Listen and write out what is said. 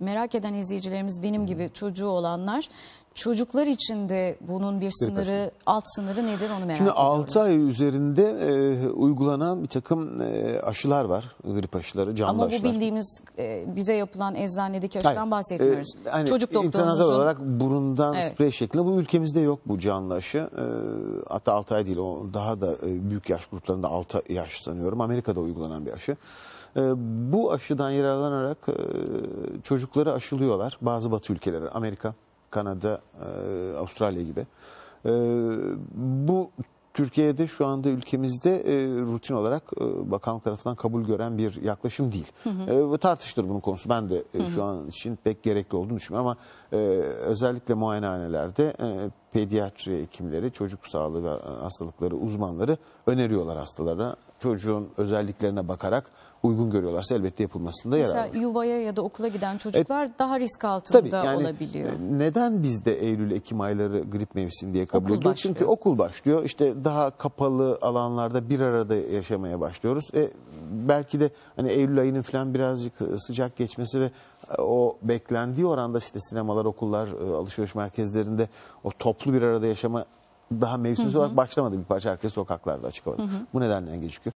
merak eden izleyicilerimiz benim gibi çocuğu olanlar Çocuklar için de bunun bir sınırı, alt sınırı nedir onu merak Şimdi ediyorum. Şimdi 6 ay üzerinde e, uygulanan bir takım e, aşılar var, grip aşıları, canlı Ama aşılar. Ama bu bildiğimiz e, bize yapılan eczanedeki aşıdan Hayır, e, bahsetmiyoruz. E, hani Çocuk doktorumuzun... olarak burundan evet. sprey şeklinde bu ülkemizde yok bu canlı aşı. E, hatta 6 ay değil, o daha da e, büyük yaş gruplarında 6 yaş sanıyorum. Amerika'da uygulanan bir aşı. E, bu aşıdan yararlanarak e, çocukları aşılıyorlar. Bazı batı ülkeleri, Amerika, Kanada, e, Avustralya gibi. E, bu Türkiye'de şu anda ülkemizde e, rutin olarak e, bakanlık tarafından kabul gören bir yaklaşım değil. Hı hı. E, tartışılır bunun konusu. Ben de e, şu an için pek gerekli olduğunu düşünmüyorum ama e, özellikle muayenehanelerde e, pediatri hekimleri, çocuk sağlığı ve e, hastalıkları uzmanları öneriyorlar hastalara. Çocuğun özelliklerine bakarak uygun görüyorlarsa elbette yapılmasında yarar Mesela yuvaya ya da okula giden çocuklar e, daha risk altında tabii yani, olabiliyor. E, neden bizde Eylül-Ekim ayları grip mevsim diye kabul okul ediyor? Çünkü okul başlıyor. İşte daha kapalı alanlarda bir arada yaşamaya başlıyoruz. E, belki de hani Eylül ayının falan birazcık e, sıcak geçmesi ve e, o beklendiği oranda işte sinemalar, okullar, e, alışveriş merkezlerinde o toplu bir arada yaşama daha mevsimsel olarak başlamadı bir parça herkes sokaklarda açık havada. Hı hı. Bu nedenle gecikiyor.